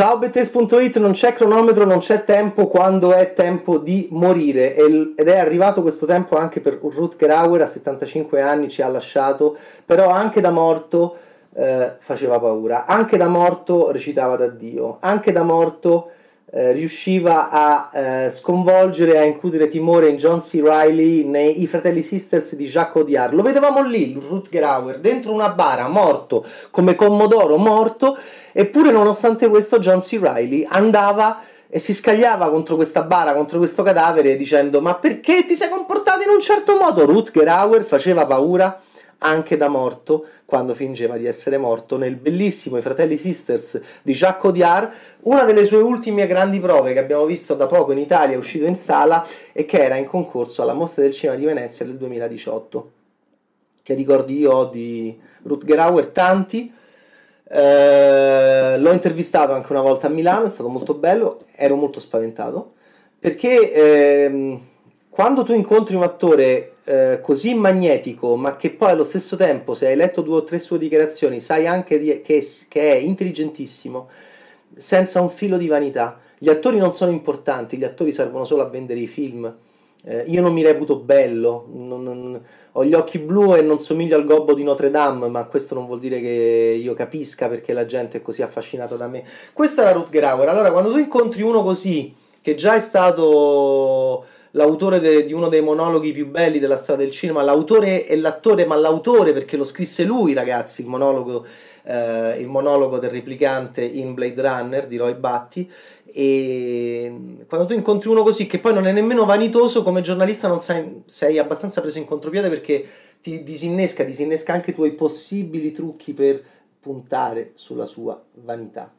Ciao Bettes.it, non c'è cronometro, non c'è tempo quando è tempo di morire ed è arrivato questo tempo anche per Rutger Hauer a 75 anni ci ha lasciato, però anche da morto eh, faceva paura, anche da morto recitava da Dio, anche da morto eh, riusciva a eh, sconvolgere e a incudere timore in John C. Riley nei I fratelli Sisters di Jacques Audiard. Lo vedevamo lì, Rutger Hauer, dentro una bara, morto, come Commodoro morto, eppure nonostante questo John C. Riley andava e si scagliava contro questa bara, contro questo cadavere, dicendo ma perché ti sei comportato in un certo modo? Rutger Hauer faceva paura anche da morto quando fingeva di essere morto nel bellissimo I fratelli Sisters di Jacques Audiard, una delle sue ultime grandi prove che abbiamo visto da poco in Italia, uscito in sala e che era in concorso alla Mostra del Cinema di Venezia del 2018. Che ricordi io di Rutger Hauer tanti. Eh, l'ho intervistato anche una volta a Milano, è stato molto bello, ero molto spaventato perché ehm, quando tu incontri un attore eh, così magnetico, ma che poi allo stesso tempo, se hai letto due o tre sue dichiarazioni, sai anche di, che, che è intelligentissimo, senza un filo di vanità. Gli attori non sono importanti, gli attori servono solo a vendere i film. Eh, io non mi reputo bello, non, non, ho gli occhi blu e non somiglio al gobbo di Notre Dame, ma questo non vuol dire che io capisca perché la gente è così affascinata da me. Questa è la Ruth Grauer. Allora, quando tu incontri uno così, che già è stato l'autore de, di uno dei monologhi più belli della storia del cinema, l'autore e l'attore, ma l'autore perché lo scrisse lui, ragazzi, il monologo, eh, il monologo del replicante in Blade Runner di Roy Batti. E quando tu incontri uno così, che poi non è nemmeno vanitoso, come giornalista non sei, sei abbastanza preso in contropiede perché ti disinnesca, disinnesca anche i tuoi possibili trucchi per puntare sulla sua vanità.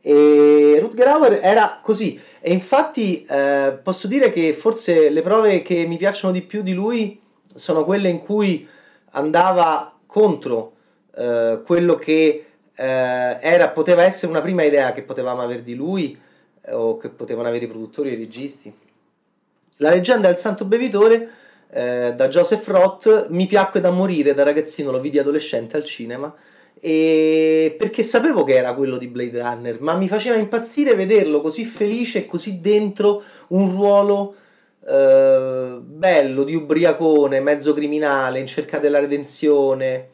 E Rutger Hauer era così e infatti eh, posso dire che forse le prove che mi piacciono di più di lui sono quelle in cui andava contro eh, quello che eh, era, poteva essere una prima idea che potevamo avere di lui eh, o che potevano avere i produttori e i registi. La leggenda del Santo Bevitore eh, da Joseph Roth mi piacque da morire da ragazzino, lo vidi adolescente al cinema e perché sapevo che era quello di Blade Runner, ma mi faceva impazzire vederlo così felice e così dentro un ruolo eh, bello di ubriacone, mezzo criminale, in cerca della redenzione,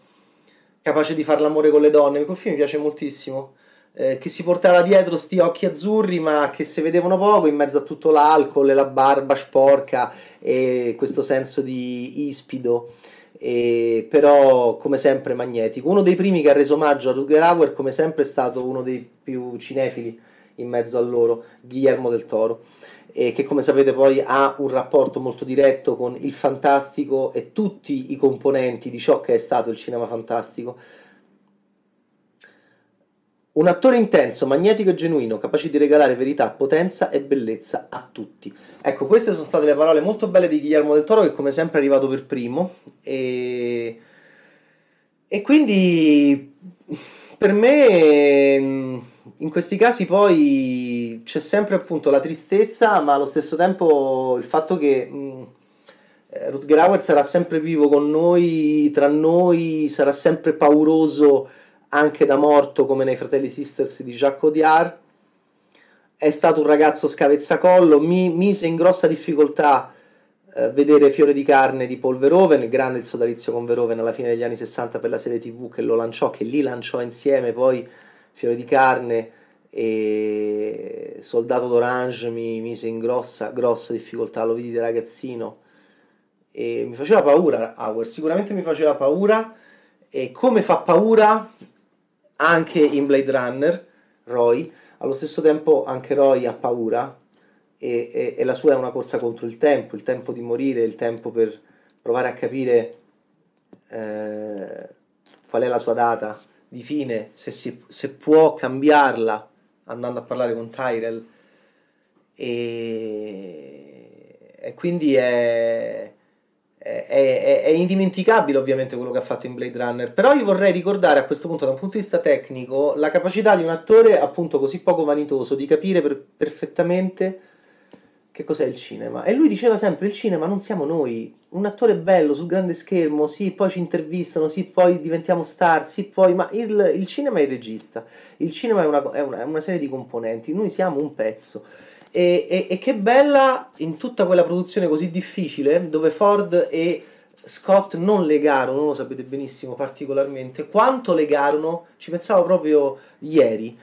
capace di far l'amore con le donne. Quel film mi piace moltissimo. Eh, che si portava dietro sti occhi azzurri, ma che si vedevano poco in mezzo a tutto l'alcol e la barba sporca e questo senso di ispido e, però come sempre magnetico. Uno dei primi che ha reso omaggio a Ruger Hauer come sempre è stato uno dei più cinefili in mezzo a loro, Guillermo del Toro, e che come sapete poi ha un rapporto molto diretto con il fantastico e tutti i componenti di ciò che è stato il cinema fantastico un attore intenso, magnetico e genuino, capace di regalare verità, potenza e bellezza a tutti. Ecco, queste sono state le parole molto belle di Guillermo del Toro, che come sempre è arrivato per primo. E, e quindi per me in questi casi poi c'è sempre appunto la tristezza, ma allo stesso tempo il fatto che. Mh, mm, eh, Rutger Hauer sarà sempre vivo con noi, tra noi, sarà sempre pauroso anche da morto come nei Fratelli Sisters di Jacques Odiar. È stato un ragazzo scavezzacollo, mi mise in grossa difficoltà eh, vedere Fiore di carne di Paul Verhoeven, grande il sodalizio con Verhoeven alla fine degli anni 60 per la serie TV che lo lanciò, che lì lanciò insieme poi Fiore di carne e Soldato d'Orange mi mise in grossa, grossa difficoltà, lo vidi da ragazzino e mi faceva paura Howard, sicuramente mi faceva paura e come fa paura anche in Blade Runner, Roy, allo stesso tempo anche Roy ha paura e, e, e, la sua è una corsa contro il tempo, il tempo di morire, il tempo per provare a capire eh, qual è la sua data di fine, se, si, se può cambiarla andando a parlare con Tyrell. E, e quindi è, è, è, è, indimenticabile ovviamente quello che ha fatto in Blade Runner, però io vorrei ricordare a questo punto da un punto di vista tecnico la capacità di un attore appunto così poco vanitoso di capire per, perfettamente che cos'è il cinema. E lui diceva sempre il cinema non siamo noi, un attore bello sul grande schermo, sì, poi ci intervistano, sì, poi diventiamo star, sì, poi, ma il, il cinema è il regista, il cinema è una, è una, una serie di componenti, noi siamo un pezzo. E, e, e, che bella in tutta quella produzione così difficile dove Ford e Scott non legarono, lo sapete benissimo particolarmente, quanto legarono, ci pensavo proprio ieri,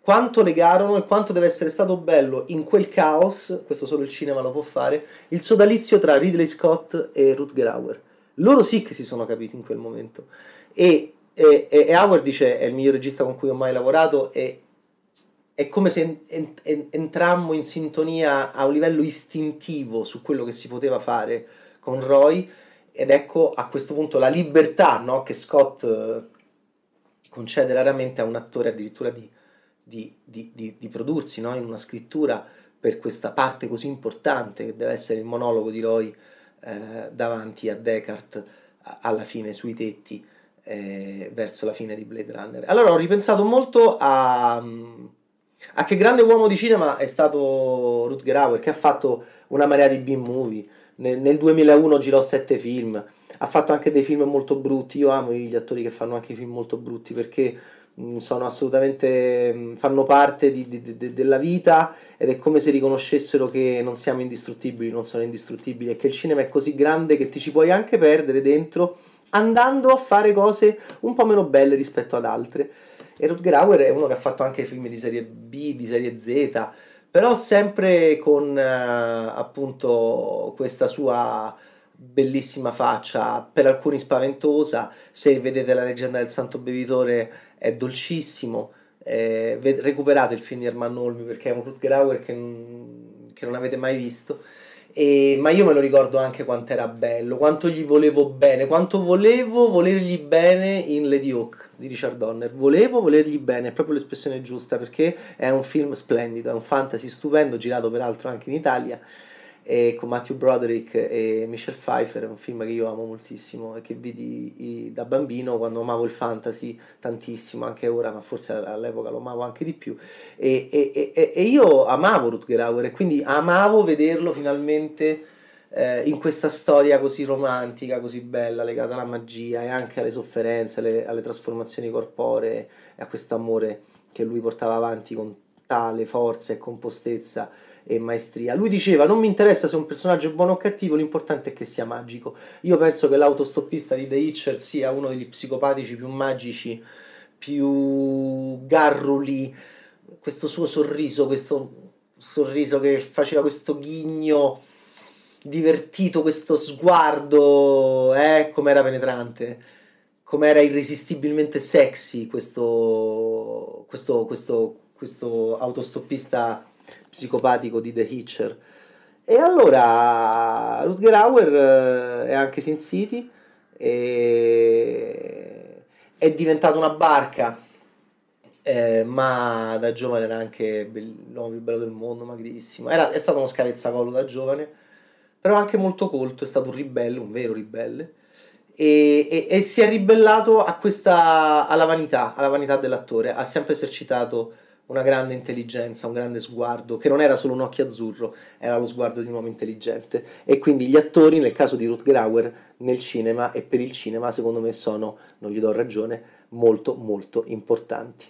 quanto legarono e quanto deve essere stato bello in quel caos, questo solo il cinema lo può fare, il sodalizio tra Ridley Scott e Rutger Hauer. Loro sì che si sono capiti in quel momento. E, e, e Hauer dice è il miglior regista con cui ho mai lavorato e è come se entrammo in sintonia a un livello istintivo su quello che si poteva fare con Roy ed ecco a questo punto la libertà no, che Scott eh, concede raramente a un attore addirittura di, di, di, di prodursi no, in una scrittura per questa parte così importante che deve essere il monologo di Roy eh, davanti a Descartes alla fine sui tetti eh, verso la fine di Blade Runner. Allora ho ripensato molto a... Um, a ah, che grande uomo di cinema è stato Rutger Hauer, che ha fatto una marea di B-movie. Nel 2001 girò sette film, ha fatto anche dei film molto brutti. Io amo gli attori che fanno anche i film molto brutti perché mm, sono assolutamente mm, fanno parte di, di, de, della vita ed è come se riconoscessero che non siamo indistruttibili, non sono indistruttibili e che il cinema è così grande che ti ci puoi anche perdere dentro andando a fare cose un po' meno belle rispetto ad altre. E Rutger Hauer è uno che ha fatto anche film di serie B, di serie Z, però sempre con eh, appunto questa sua bellissima faccia, per alcuni spaventosa, se vedete la leggenda del santo bevitore è dolcissimo, eh, recuperate il film di Armando Olmi perché è un Rutger Hauer che, che non avete mai visto. E, ma io me lo ricordo anche quanto era bello, quanto gli volevo bene, quanto volevo volergli bene in Lady Hawk di Richard Donner. Volevo volergli bene, è proprio l'espressione giusta perché è un film splendido, è un fantasy stupendo, girato peraltro anche in Italia e con Matthew Broderick e Michelle Pfeiffer, un film che io amo moltissimo e che vidi da bambino quando amavo il fantasy tantissimo, anche ora, ma forse all'epoca lo amavo anche di più. E, e, e, e io amavo Rutger Hauer e quindi amavo vederlo finalmente eh, in questa storia così romantica, così bella, legata alla magia e anche alle sofferenze, alle, alle trasformazioni corporee e a questo amore che lui portava avanti con tale forza e compostezza e maestria. Lui diceva: Non mi interessa se un personaggio è buono o cattivo, l'importante è che sia magico. Io penso che l'autostoppista di The Hitcher sia uno degli psicopatici più magici, più garruli. Questo suo sorriso, questo sorriso che faceva questo ghigno divertito, questo sguardo, eh, com'era penetrante com'era irresistibilmente sexy questo, questo, questo, questo autostoppista psicopatico di The Hitcher. E allora Rutger Hauer eh, è anche Sin City, è diventato una barca, eh, ma da giovane era anche l'uomo più bello del mondo, magrissimo. Era, è stato uno scavezzacollo da giovane, però anche molto colto, è stato un ribelle, un vero ribelle. E, e, e si è ribellato questa, alla vanità, alla vanità dell'attore, ha sempre esercitato una grande intelligenza, un grande sguardo, che non era solo un occhio azzurro, era lo sguardo di un uomo intelligente. E quindi gli attori, nel caso di Ruth Grauer, nel cinema e per il cinema, secondo me sono, non gli do ragione, molto molto importanti.